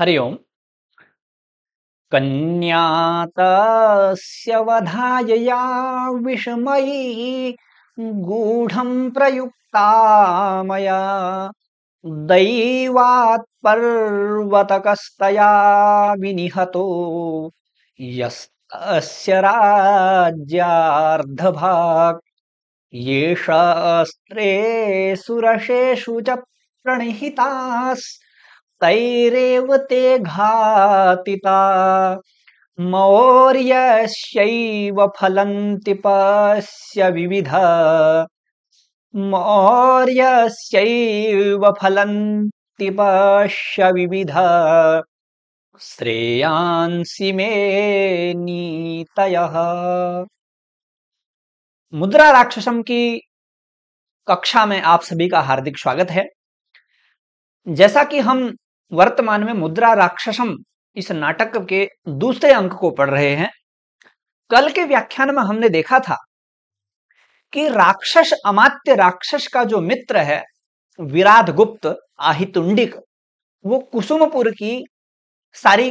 हरिओं कन्या कन्यातस्य विषमयी गूढं प्रयुक्ता मैया दैवात् विहत विनिहतो ये सुरशेषु च प्रणिहितास् तैरेव ते मौर्य फलंति पश्य विविध फलंति पश्य विविध श्रेयांसी मे नीत मुद्रा राक्षसम की कक्षा में आप सभी का हार्दिक स्वागत है जैसा कि हम वर्तमान में मुद्रा राक्षसम इस नाटक के दूसरे अंक को पढ़ रहे हैं कल के व्याख्यान में हमने देखा था कि राक्षस अमात्य राक्षस का जो मित्र है विराध गुप्त आहितुंडिक वो कुसुमपुर की सारी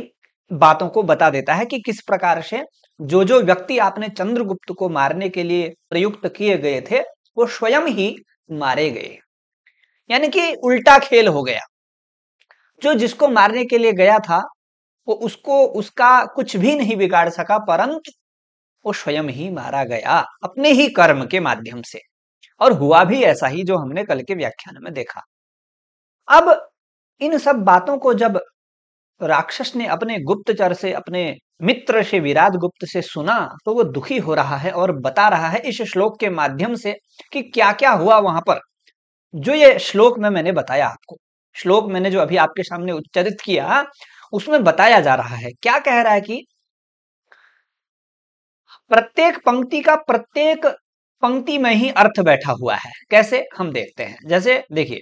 बातों को बता देता है कि किस प्रकार से जो जो व्यक्ति आपने चंद्रगुप्त को मारने के लिए प्रयुक्त किए गए थे वो स्वयं ही मारे गए यानी कि उल्टा खेल हो गया जो जिसको मारने के लिए गया था वो उसको उसका कुछ भी नहीं बिगाड़ सका परंतु वो स्वयं ही मारा गया अपने ही कर्म के माध्यम से और हुआ भी ऐसा ही जो हमने कल के व्याख्यान में देखा अब इन सब बातों को जब राक्षस ने अपने गुप्तचर से अपने मित्र से विराट गुप्त से सुना तो वो दुखी हो रहा है और बता रहा है इस श्लोक के माध्यम से कि क्या क्या हुआ वहां पर जो ये श्लोक में मैंने बताया आपको श्लोक मैंने जो अभी आपके सामने उच्चरित किया उसमें बताया जा रहा है क्या कह रहा है कि प्रत्येक पंक्ति का प्रत्येक पंक्ति में ही अर्थ बैठा हुआ है कैसे हम देखते हैं जैसे देखिए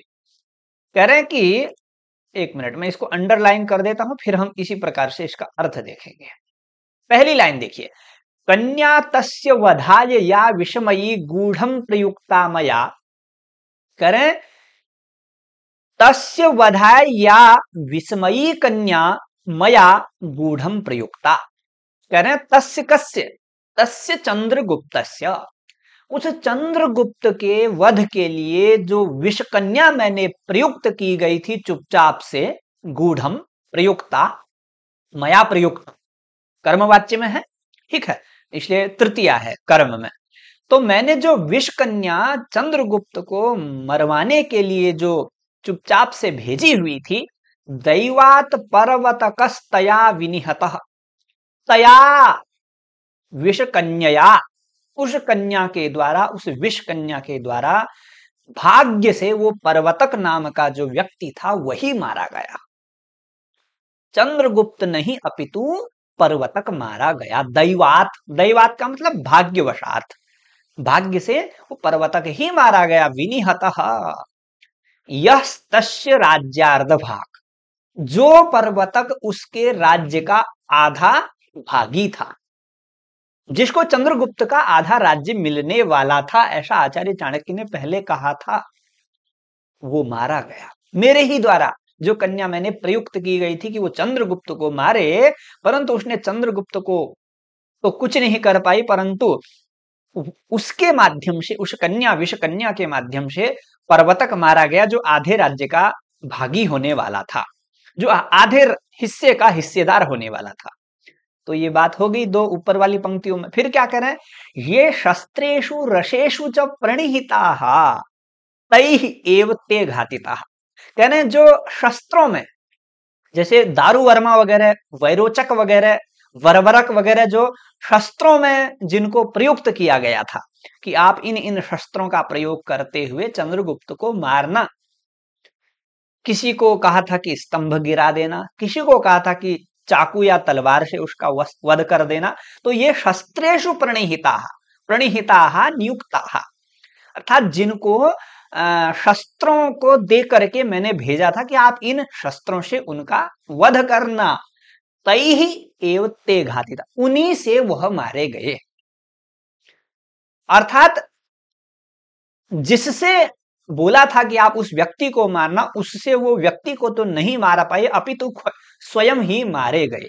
कह रहे हैं कि एक मिनट में इसको अंडरलाइन कर देता हूं फिर हम इसी प्रकार से इसका अर्थ देखेंगे पहली लाइन देखिए कन्या तस्य वधाय या विषमयी गूढ़ प्रयुक्ता मया करें तस्य या विस्मयी कन्या मया गूढ़ प्रयुक्ता कह रहे तस्य कस्य तस्य चंद्रगुप्त उस चंद्रगुप्त के वध के लिए जो विषकन्या मैंने प्रयुक्त की गई थी चुपचाप से गूढ़ प्रयुक्ता मया प्रयुक्त कर्मवाच्य में है ठीक है इसलिए तृतीया है कर्म में तो मैंने जो विष कन्या चंद्रगुप्त को मरवाने के लिए जो चुपचाप से भेजी हुई थी दैवात पर्वतकस्तया विनिहत तया विष कन्या उस कन्या के द्वारा उस विष कन्या के द्वारा भाग्य से वो पर्वतक नाम का जो व्यक्ति था वही मारा गया चंद्रगुप्त नहीं अपितु पर्वतक मारा गया दैवात दैवात का मतलब भाग्यवशात भाग्य से वो पर्वतक ही मारा गया विनिहत यह तस्य राज्यार्ध भाग जो पर्वतक उसके राज्य का आधा भागी था जिसको चंद्रगुप्त का आधा राज्य मिलने वाला था ऐसा आचार्य चाणक्य ने पहले कहा था वो मारा गया मेरे ही द्वारा जो कन्या मैंने प्रयुक्त की गई थी कि वो चंद्रगुप्त को मारे परंतु उसने चंद्रगुप्त को तो कुछ नहीं कर पाई परंतु उसके माध्यम से उस कन्या विष कन्या के माध्यम से पर्वतक मारा गया जो आधे राज्य का भागी होने वाला था जो आधे हिस्से का हिस्सेदार होने वाला था तो ये बात हो गई दो ऊपर वाली पंक्तियों में फिर क्या कह रहे हैं ये शस्त्रेशु रसेशु च प्रणिहिता तई एव ते घातिता कह रहे हैं जो शस्त्रों में जैसे दारू वर्मा वगैरह वैरोचक वगैरह वरवरक वगैरह जो शस्त्रों में जिनको प्रयुक्त किया गया था कि आप इन इन शस्त्रों का प्रयोग करते हुए चंद्रगुप्त को मारना किसी को कहा था कि स्तंभ गिरा देना किसी को कहा था कि चाकू या तलवार से उसका वध कर देना तो ये शस्त्रेशु प्रणिहिता प्रणिहिता नियुक्ता अर्थात जिनको शस्त्रों को दे करके मैंने भेजा था कि आप इन शस्त्रों से उनका वध करना तई ही एवं ते था उन्हीं से वह मारे गए अर्थात जिससे बोला था कि आप उस व्यक्ति को मारना उससे वो व्यक्ति को तो नहीं मारा पाए अपितु तो स्वयं ही मारे गए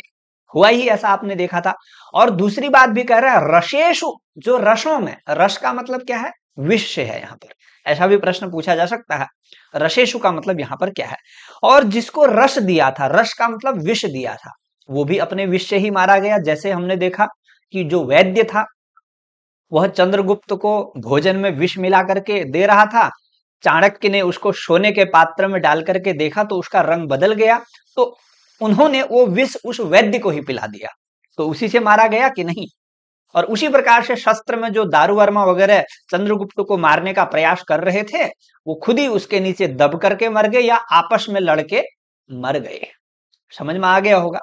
हुआ ही ऐसा आपने देखा था और दूसरी बात भी कह रहा है रशेशु जो रसों में रस का मतलब क्या है विश्व है यहाँ पर ऐसा भी प्रश्न पूछा जा सकता है रशेशु का मतलब यहाँ पर क्या है और जिसको रस दिया था रस का मतलब विष दिया था वो भी अपने विष से ही मारा गया जैसे हमने देखा कि जो वैद्य था वह चंद्रगुप्त को भोजन में विष मिला करके दे रहा था चाणक्य ने उसको सोने के पात्र में डाल करके देखा तो उसका रंग बदल गया तो उन्होंने वो विष उस वैद्य को ही पिला दिया तो उसी से मारा गया कि नहीं और उसी प्रकार से शस्त्र में जो दारू वर्मा वगैरह चंद्रगुप्त को मारने का प्रयास कर रहे थे वो खुद ही उसके नीचे दब करके मर गए या आपस में लड़के मर गए समझ में आ गया होगा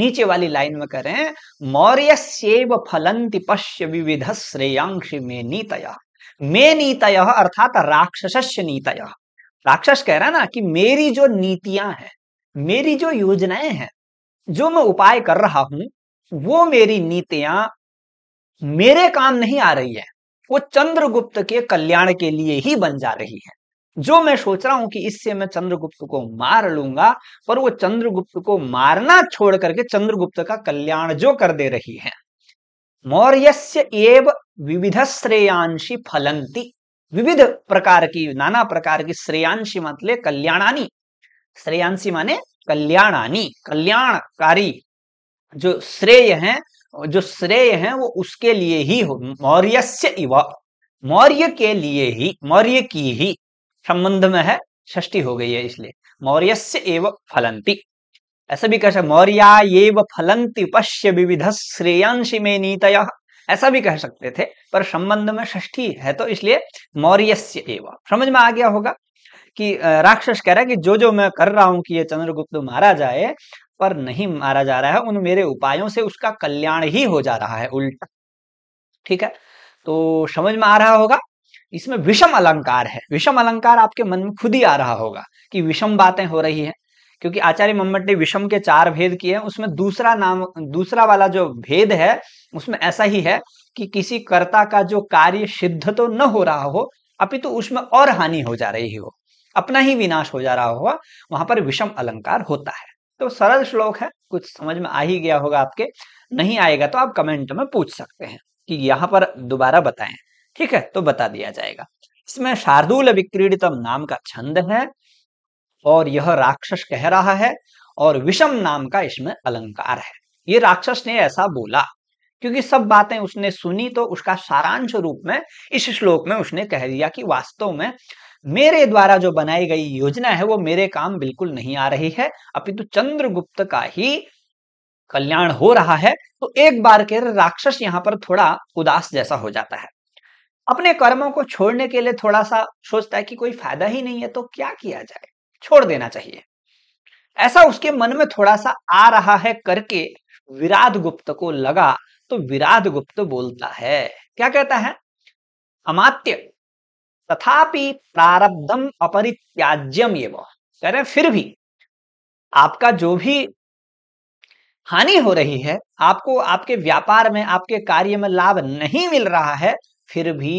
नीचे वाली लाइन में करें मौर्य सेव फलंति पश्य विविध श्रेयांश में नीतया मे नीतया अर्थात राक्षस्य नीतया राक्षस कह रहा ना कि मेरी जो नीतियां हैं मेरी जो योजनाएं हैं जो मैं उपाय कर रहा हूं वो मेरी नीतियां मेरे काम नहीं आ रही है वो चंद्रगुप्त के कल्याण के लिए ही बन जा रही है जो मैं सोच रहा हूं कि इससे मैं चंद्रगुप्त को मार लूंगा पर वो चंद्रगुप्त को मारना छोड़ करके चंद्रगुप्त का कल्याण जो कर दे रही है मौर्यस्य एव विविध श्रेयांशी फलंती विविध प्रकार की नाना प्रकार की श्रेयांशी मतलब कल्याणानी श्रेयांशी माने कल्याणानी कल्याणकारी जो श्रेय है जो श्रेय है वो उसके लिए ही हो मौर्य इव मौर्य के लिए ही मौर्य की ही संबंध में है षष्टी हो गई है इसलिए मौर्य एव फलंती ऐसा भी कह सकते मौर्या फलंती पश्य विविध श्रेयांशी में नीतया ऐसा भी कह सकते थे पर संबंध में षष्ठी है तो इसलिए मौर्य एवं समझ में आ गया होगा कि राक्षस कह रहा है कि जो जो मैं कर रहा हूं कि ये चंद्रगुप्त मारा जाए पर नहीं मारा जा रहा है उन मेरे उपायों से उसका कल्याण ही हो जा रहा है उल्टा ठीक है तो समझ में आ रहा होगा इसमें विषम अलंकार है विषम अलंकार आपके मन में खुद ही आ रहा होगा कि विषम बातें हो रही है क्योंकि आचार्य मम्मट ने विषम के चार भेद किए हैं उसमें दूसरा नाम दूसरा वाला जो भेद है उसमें ऐसा ही है कि किसी कर्ता का जो कार्य सिद्ध तो न हो रहा हो अपितु तो उसमें और हानि हो जा रही हो अपना ही विनाश हो जा रहा होगा वहां पर विषम अलंकार होता है तो सरल श्लोक है कुछ समझ में आ ही गया होगा आपके नहीं आएगा तो आप कमेंट में पूछ सकते हैं कि यहाँ पर दोबारा बताएं ठीक है तो बता दिया जाएगा इसमें शार्दूल विक्रीडितम नाम का छंद है और यह राक्षस कह रहा है और विषम नाम का इसमें अलंकार है ये राक्षस ने ऐसा बोला क्योंकि सब बातें उसने सुनी तो उसका सारांश रूप में इस श्लोक में उसने कह दिया कि वास्तव में मेरे द्वारा जो बनाई गई योजना है वो मेरे काम बिल्कुल नहीं आ रही है अपितु चंद्रगुप्त का ही कल्याण हो रहा है तो एक बार के राक्षस यहाँ पर थोड़ा उदास जैसा हो जाता है अपने कर्मों को छोड़ने के लिए थोड़ा सा सोचता है कि कोई फायदा ही नहीं है तो क्या किया जाए छोड़ देना चाहिए ऐसा उसके मन में थोड़ा सा आ रहा है करके विराध गुप्त को लगा तो विराध गुप्त बोलता है क्या कहता है अमात्य तथापि प्रारब्धम अपरित्याज्यम ये वह कह रहे फिर भी आपका जो भी हानि हो रही है आपको आपके व्यापार में आपके कार्य में लाभ नहीं मिल रहा है फिर भी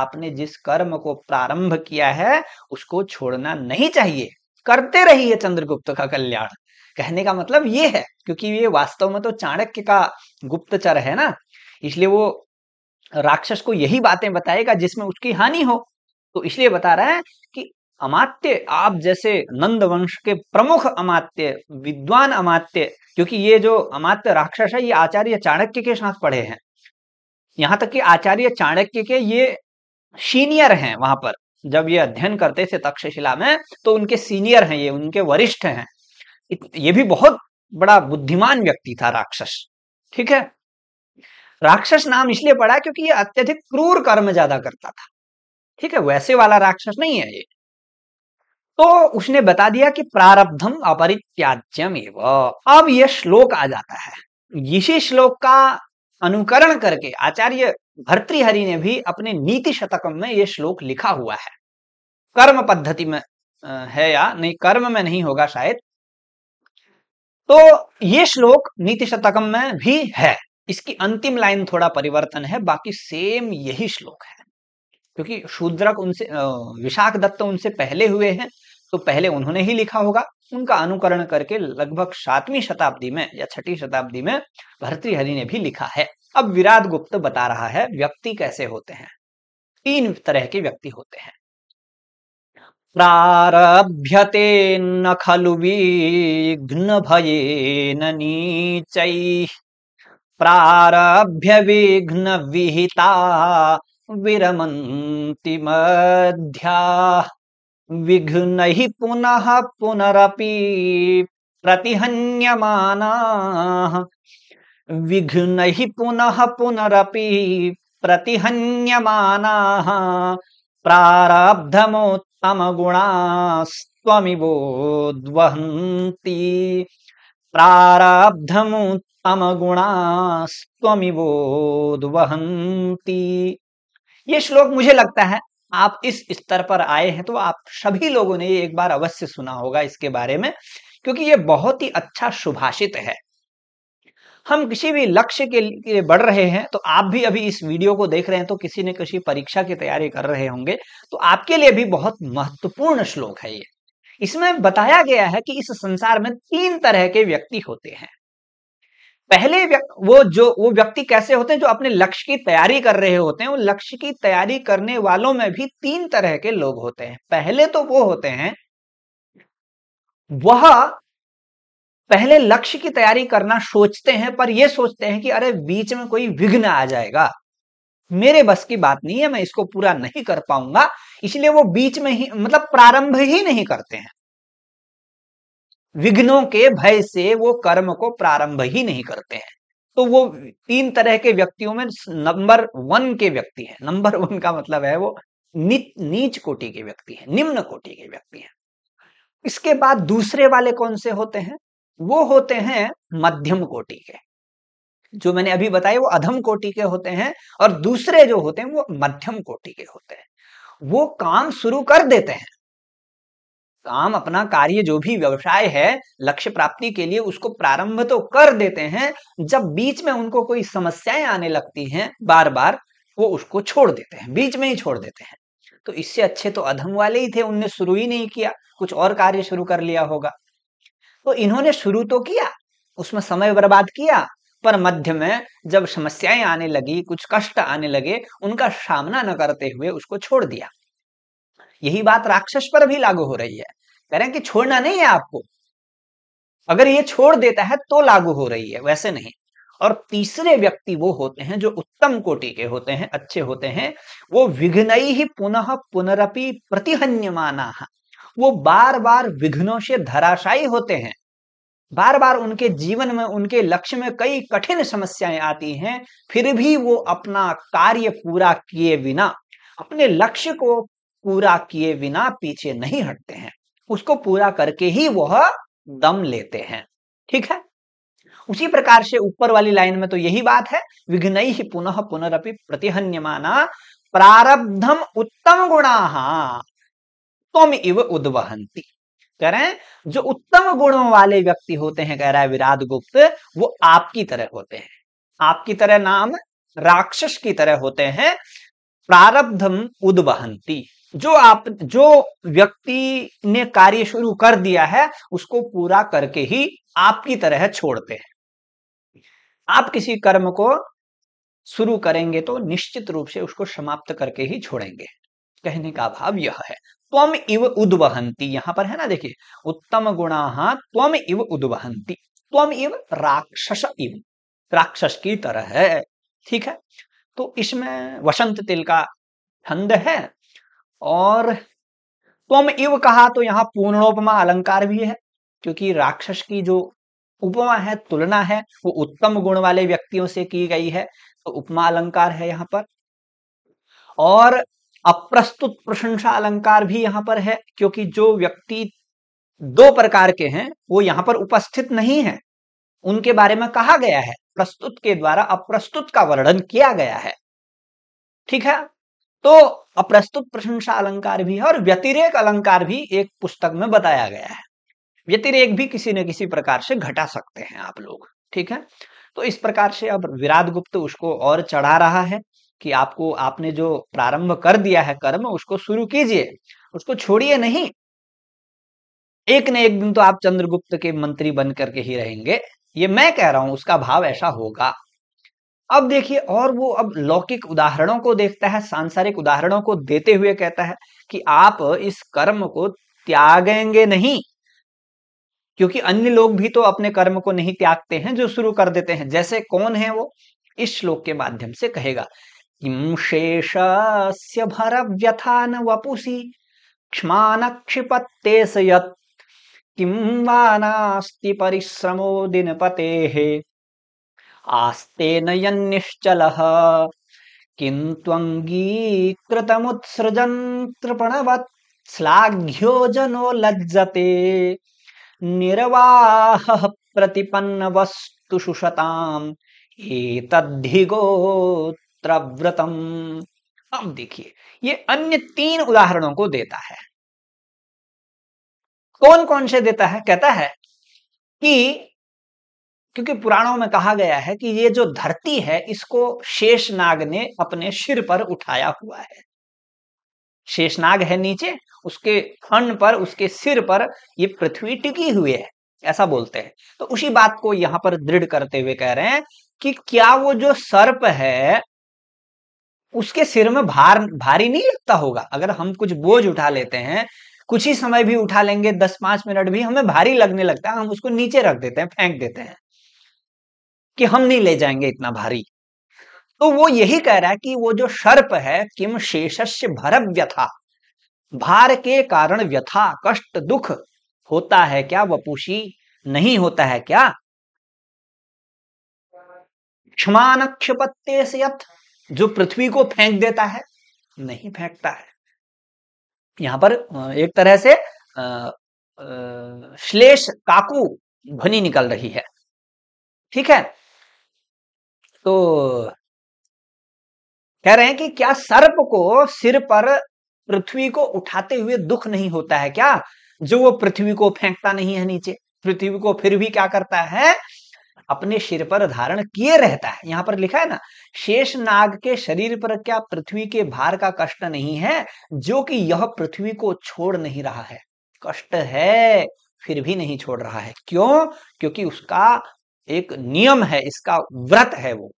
आपने जिस कर्म को प्रारंभ किया है उसको छोड़ना नहीं चाहिए करते रहिए चंद्रगुप्त का कल्याण कहने का मतलब ये है क्योंकि ये वास्तव में तो चाणक्य का गुप्तचर है ना इसलिए वो राक्षस को यही बातें बताएगा जिसमें उसकी हानि हो तो इसलिए बता रहा है कि अमात्य आप जैसे नंद वंश के प्रमुख अमात्य विद्वान अमात्य क्योंकि ये जो अमात्य राक्षस है ये आचार्य चाणक्य के साथ पढ़े हैं यहाँ तक कि आचार्य चाणक्य के ये सीनियर हैं वहां पर जब ये अध्ययन करते थे तक्षशिला में तो उनके सीनियर हैं ये उनके वरिष्ठ हैं ये भी बहुत बड़ा बुद्धिमान व्यक्ति था राक्षस ठीक है राक्षस नाम इसलिए पड़ा क्योंकि ये अत्यधिक क्रूर कर्म ज्यादा करता था ठीक है वैसे वाला राक्षस नहीं है ये तो उसने बता दिया कि प्रारब्धम अपरित्याज्यम एव अब यह श्लोक आ जाता है इसी श्लोक का अनुकरण करके आचार्य भर्तृहरि ने भी अपने नीति शतकम में ये श्लोक लिखा हुआ है कर्म पद्धति में है या नहीं कर्म में नहीं होगा शायद तो ये श्लोक नीति शतकम में भी है इसकी अंतिम लाइन थोड़ा परिवर्तन है बाकी सेम यही श्लोक है क्योंकि शूद्रक उनसे विशाख दत्त उनसे पहले हुए हैं तो पहले उन्होंने ही लिखा होगा उनका अनुकरण करके लगभग सातवीं शताब्दी में या छठी शताब्दी में भर्तृहरि ने भी लिखा है अब विराट गुप्त बता रहा है व्यक्ति कैसे होते हैं तीन तरह के व्यक्ति होते हैं प्रारभ्यते न खलु विघ्न भय नीच प्रारभ्य विघ्न विहिता विरमती मध्या ही पुनः पुनरपि विघ्न ही पुनः पुनरपि प्रतिहन्यमानाः प्रारब्धमोत्तमगुणास्त्वमिवोद्वहन्ति प्रारब्धमोत्तमगुणास्त्वमिवोद्वहन्ति ये श्लोक मुझे लगता है आप इस स्तर पर आए हैं तो आप सभी लोगों ने ये एक बार अवश्य सुना होगा इसके बारे में क्योंकि ये बहुत ही अच्छा सुभाषित है हम किसी भी लक्ष्य के लिए बढ़ रहे हैं तो आप भी अभी इस वीडियो को देख रहे हैं तो किसी न किसी परीक्षा की तैयारी कर रहे होंगे तो आपके लिए भी बहुत महत्वपूर्ण श्लोक है ये इसमें बताया गया है कि इस संसार में तीन तरह के व्यक्ति होते हैं पहले वो जो वो व्यक्ति कैसे होते हैं जो अपने लक्ष्य की तैयारी कर रहे होते हैं उन लक्ष्य की तैयारी करने वालों में भी तीन तरह के लोग होते हैं पहले तो वो होते हैं वह पहले लक्ष्य की तैयारी करना सोचते हैं पर यह सोचते हैं कि अरे बीच में कोई विघ्न आ जाएगा मेरे बस की बात नहीं है मैं इसको पूरा नहीं कर पाऊंगा इसलिए वो बीच में ही मतलब प्रारंभ ही नहीं करते हैं विघ्नों के भय से वो कर्म को प्रारंभ ही नहीं करते हैं तो वो तीन तरह के व्यक्तियों में नंबर वन के व्यक्ति है नंबर वन का मतलब है वो नी, नीच कोटि के व्यक्ति है निम्न कोटि के व्यक्ति हैं इसके बाद दूसरे वाले कौन से होते हैं वो होते हैं मध्यम कोटि के जो मैंने अभी बताए वो अधम कोटि के होते हैं और दूसरे जो होते हैं वो मध्यम कोटि के होते हैं वो काम शुरू कर देते हैं काम अपना कार्य जो भी व्यवसाय है लक्ष्य प्राप्ति के लिए उसको प्रारंभ तो कर देते हैं जब बीच में उनको कोई समस्याएं आने लगती हैं बार बार वो उसको छोड़ देते हैं बीच में ही छोड़ देते हैं तो इससे अच्छे तो अधम वाले ही थे उनने शुरू ही नहीं किया कुछ और कार्य शुरू कर लिया होगा तो इन्होंने शुरू तो किया उसमें समय बर्बाद किया पर मध्य में जब समस्याएं आने लगी कुछ कष्ट आने लगे उनका सामना न करते हुए उसको छोड़ दिया यही बात राक्षस पर भी लागू हो रही है कह रहे हैं कि छोड़ना नहीं है आपको अगर ये छोड़ देता है तो लागू हो रही है वैसे नहीं और तीसरे व्यक्ति वो होते हैं जो उत्तम कोटि के होते हैं अच्छे होते हैं वो विघ्न ही पुनः पुनरपि प्रतिहन्यमाना वो बार बार विघ्नों से धराशायी होते हैं बार बार उनके जीवन में उनके लक्ष्य में कई कठिन समस्याएं आती हैं फिर भी वो अपना कार्य पूरा किए बिना अपने लक्ष्य को पूरा किए बिना पीछे नहीं हटते हैं उसको पूरा करके ही वह दम लेते हैं ठीक है उसी प्रकार से ऊपर वाली लाइन में तो यही बात है विघ्न ही पुनः पुनरअपि प्रतिहन्यमाना प्रारब्धम उत्तम गुणा तुम इव उद्वहंती कह रहे हैं जो उत्तम गुणों वाले व्यक्ति होते हैं कह रहा है विराद गुप्त वो आपकी तरह होते हैं आपकी तरह नाम राक्षस की तरह होते हैं प्रारब्धम उद्वहंती जो आप जो व्यक्ति ने कार्य शुरू कर दिया है उसको पूरा करके ही आपकी तरह छोड़ते हैं आप किसी कर्म को शुरू करेंगे तो निश्चित रूप से उसको समाप्त करके ही छोड़ेंगे कहने का भाव यह है त्वम इव उद्वहंती यहां पर है ना देखिए उत्तम गुणा त्वम इव उद्वहंती त्वम इव राक्षस इव राक्षस की तरह है ठीक है तो इसमें वसंत तिल का छंद है और तुम इव कहा तो यहाँ पूर्णोपमा अलंकार भी है क्योंकि राक्षस की जो उपमा है तुलना है वो उत्तम गुण वाले व्यक्तियों से की गई है तो उपमा अलंकार है यहाँ पर और अप्रस्तुत प्रशंसा अलंकार भी यहाँ पर है क्योंकि जो व्यक्ति दो प्रकार के हैं वो यहाँ पर उपस्थित नहीं है उनके बारे में कहा गया है प्रस्तुत के द्वारा अप्रस्तुत का वर्णन किया गया है ठीक है तो अप्रस्तुत प्रशंसा अलंकार भी है और व्यतिरेक अलंकार भी एक पुस्तक में बताया गया है व्यतिरेक भी किसी न किसी प्रकार से घटा सकते हैं आप लोग ठीक है तो इस प्रकार से अब विराट गुप्त उसको और चढ़ा रहा है कि आपको आपने जो प्रारंभ कर दिया है कर्म उसको शुरू कीजिए उसको छोड़िए नहीं एक न एक दिन तो आप चंद्रगुप्त के मंत्री बन करके ही रहेंगे ये मैं कह रहा हूं उसका भाव ऐसा होगा अब देखिए और वो अब लौकिक उदाहरणों को देखता है सांसारिक उदाहरणों को देते हुए कहता है कि आप इस कर्म को त्यागेंगे नहीं क्योंकि अन्य लोग भी तो अपने कर्म को नहीं त्यागते हैं जो शुरू कर देते हैं जैसे कौन है वो इस श्लोक के माध्यम से कहेगा शेष्य भर व्यथान वपुषी क्षमान क्षिपत्ते किम वास्ति परिश्रमो दिन पते आस्ते यन्निश्चलः किं त्वङ्गीकृतमुत्सृजन् तृपणवत् श्लाघ्यो जनो लज्जते निर्वाहः प्रतिपन्नवस्तुषु शताम् एतद्धि गोत्रव्रतम् अब देखिए ये अन्य तीन उदाहरणों को देता है कौन कौन से देता है कहता है कि क्योंकि पुराणों में कहा गया है कि ये जो धरती है इसको शेषनाग ने अपने सिर पर उठाया हुआ है शेषनाग है नीचे उसके खंड पर उसके सिर पर ये पृथ्वी टिकी हुई है ऐसा बोलते हैं तो उसी बात को यहां पर दृढ़ करते हुए कह रहे हैं कि क्या वो जो सर्प है उसके सिर में भार भारी नहीं लगता होगा अगर हम कुछ बोझ उठा लेते हैं कुछ ही समय भी उठा लेंगे दस पांच मिनट भी हमें भारी लगने लगता है हम उसको नीचे रख देते हैं फेंक देते हैं कि हम नहीं ले जाएंगे इतना भारी तो वो यही कह रहा है कि वो जो सर्प है किम शेषस्य भरव व्यथा भार के कारण व्यथा कष्ट दुख होता है क्या वपुषी नहीं होता है क्या क्षमान से से जो पृथ्वी को फेंक देता है नहीं फेंकता है यहां पर एक तरह से श्लेष काकू ध्वनि निकल रही है ठीक है तो कह रहे हैं कि क्या सर्प को सिर पर पृथ्वी को उठाते हुए दुख नहीं होता है क्या जो वो पृथ्वी को फेंकता नहीं है नीचे पृथ्वी को फिर भी क्या करता है अपने सिर पर धारण किए रहता है यहाँ पर लिखा है ना शेष नाग के शरीर पर क्या पृथ्वी के भार का कष्ट नहीं है जो कि यह पृथ्वी को छोड़ नहीं रहा है कष्ट है फिर भी नहीं छोड़ रहा है क्यों क्योंकि उसका एक नियम है इसका व्रत है वो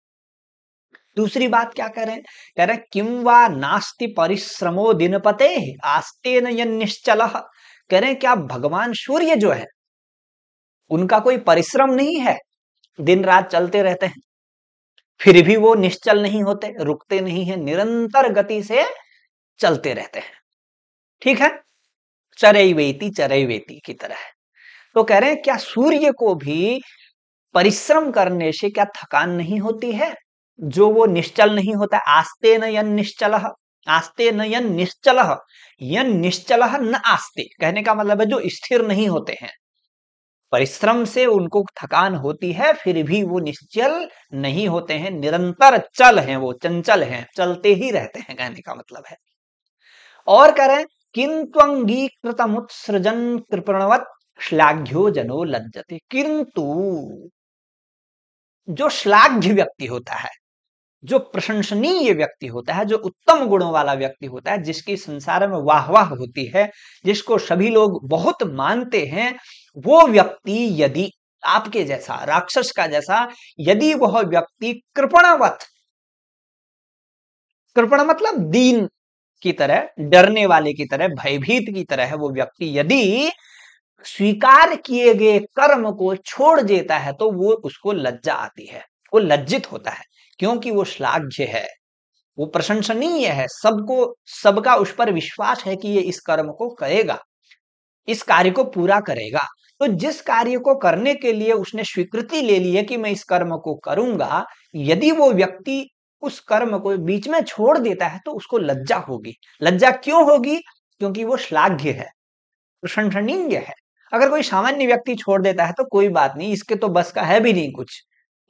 दूसरी बात क्या कह रहे हैं कह रहे किम वा नास्ति परिश्रमो दिनपते आस्ते रहे हैं क्या भगवान सूर्य जो है उनका कोई परिश्रम नहीं है दिन रात चलते रहते हैं फिर भी वो निश्चल नहीं होते रुकते नहीं है निरंतर गति से चलते रहते हैं ठीक है चरई वेती चरई वेती की तरह तो कह रहे हैं क्या सूर्य को भी परिश्रम करने से क्या थकान नहीं होती है जो वो निश्चल नहीं होता आस्ते न यन निश्चल आस्ते न यन निश्चल यन निश्चल न आस्ते कहने का मतलब है जो स्थिर नहीं होते हैं परिश्रम से उनको थकान होती है फिर भी वो निश्चल नहीं होते हैं निरंतर चल हैं वो चंचल हैं चलते ही रहते हैं कहने का मतलब है और करें किंतुअंगीकृतमुत्सृजन कृपणवत श्लाघ्यो जनो लज्जते किंतु जो श्लाघ्य व्यक्ति होता है जो प्रशंसनीय व्यक्ति होता है जो उत्तम गुणों वाला व्यक्ति होता है जिसकी संसार में वाह वाह होती है जिसको सभी लोग बहुत मानते हैं वो व्यक्ति यदि आपके जैसा राक्षस का जैसा यदि वह व्यक्ति कृपणावत कृपण मतलब दीन की तरह डरने वाले की तरह भयभीत की तरह वो व्यक्ति यदि स्वीकार किए गए कर्म को छोड़ देता है तो वो उसको लज्जा आती है वो लज्जित होता है क्योंकि वो श्लाघ्य है वो प्रशंसनीय है सबको सबका उस पर विश्वास है कि ये इस कर्म को करेगा इस कार्य को पूरा करेगा तो जिस कार्य को करने के लिए उसने स्वीकृति ले ली है कि मैं इस कर्म को करूंगा यदि वो व्यक्ति उस कर्म को बीच में छोड़ देता है तो उसको लज्जा होगी लज्जा क्यों होगी क्योंकि वो श्लाघ्य है प्रशंसनीय है अगर कोई सामान्य व्यक्ति छोड़ देता है तो कोई बात नहीं इसके तो बस का है भी नहीं कुछ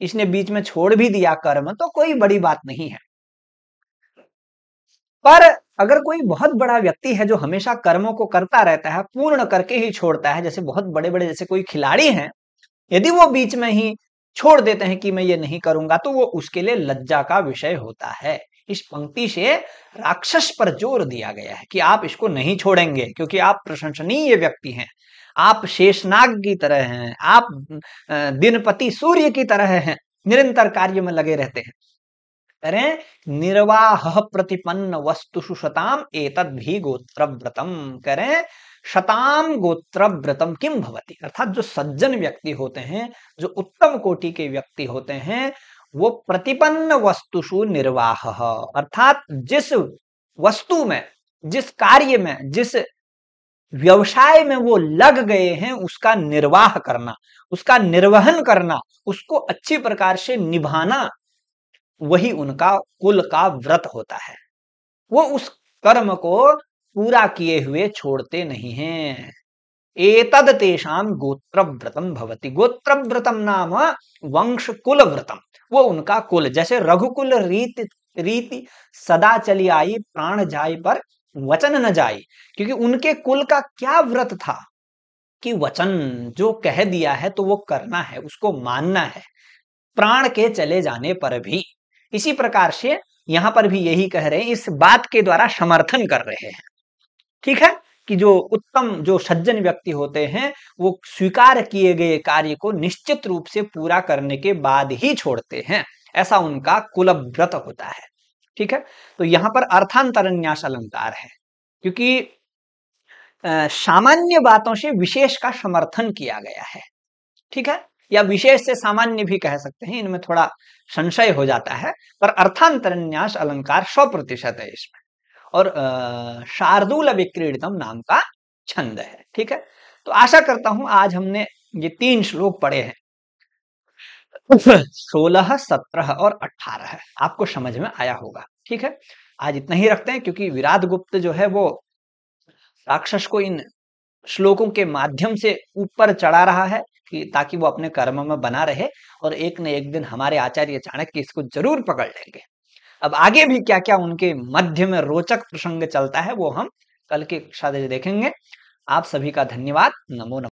इसने बीच में छोड़ भी दिया कर्म तो कोई बड़ी बात नहीं है पर अगर कोई बहुत बड़ा व्यक्ति है जो हमेशा कर्मों को करता रहता है पूर्ण करके ही छोड़ता है जैसे बहुत बड़े बड़े जैसे कोई खिलाड़ी हैं यदि वो बीच में ही छोड़ देते हैं कि मैं ये नहीं करूंगा तो वो उसके लिए लज्जा का विषय होता है इस पंक्ति से राक्षस पर जोर दिया गया है कि आप इसको नहीं छोड़ेंगे क्योंकि आप प्रशंसनीय व्यक्ति हैं आप शेषनाग की तरह हैं आप दिनपति सूर्य की तरह हैं निरंतर कार्य में लगे रहते हैं अरे निर्वाह प्रतिपन्न वस्तु सुशताम एतद भी गोत्र व्रतम करें शताम गोत्र व्रतम किम भवती अर्थात जो सज्जन व्यक्ति होते हैं जो उत्तम कोटि के व्यक्ति होते हैं वो प्रतिपन्न वस्तुषु निर्वाह अर्थात जिस वस्तु में जिस कार्य में जिस व्यवसाय में वो लग गए हैं उसका निर्वाह करना उसका निर्वहन करना उसको अच्छी प्रकार से निभाना वही उनका कुल का व्रत होता है वो उस कर्म को पूरा किए हुए छोड़ते नहीं हैं एतद तेषाम व्रतम भवती गोत्र व्रतम नाम वंश कुल व्रतम वो उनका कुल जैसे रघुकुल रीति रीति सदा चली आई प्राण जाय पर वचन न जाए क्योंकि उनके कुल का क्या व्रत था कि वचन जो कह दिया है तो वो करना है उसको मानना है प्राण के चले जाने पर भी इसी प्रकार से यहां पर भी यही कह रहे हैं इस बात के द्वारा समर्थन कर रहे हैं ठीक है कि जो उत्तम जो सज्जन व्यक्ति होते हैं वो स्वीकार किए गए कार्य को निश्चित रूप से पूरा करने के बाद ही छोड़ते हैं ऐसा उनका कुल व्रत होता है ठीक है तो यहां पर अर्थांतर न्यास अलंकार है क्योंकि सामान्य बातों से विशेष का समर्थन किया गया है ठीक है या विशेष से सामान्य भी कह सकते हैं इनमें थोड़ा संशय हो जाता है पर अर्थांतर न्यास अलंकार सौ प्रतिशत है इसमें और शार्दूल विक्रीड़तम नाम का छंद है ठीक है तो आशा करता हूं आज हमने ये तीन श्लोक पढ़े हैं सोलह सत्रह और अठारह आपको समझ में आया होगा ठीक है आज इतना ही रखते हैं क्योंकि विराट गुप्त जो है वो राक्षस को इन श्लोकों के माध्यम से ऊपर चढ़ा रहा है कि ताकि वो अपने कर्म में बना रहे और एक न एक दिन हमारे आचार्य चाणक्य इसको जरूर पकड़ लेंगे अब आगे भी क्या क्या उनके मध्य में रोचक प्रसंग चलता है वो हम कल के कक्षा देखेंगे आप सभी का धन्यवाद नमो नमः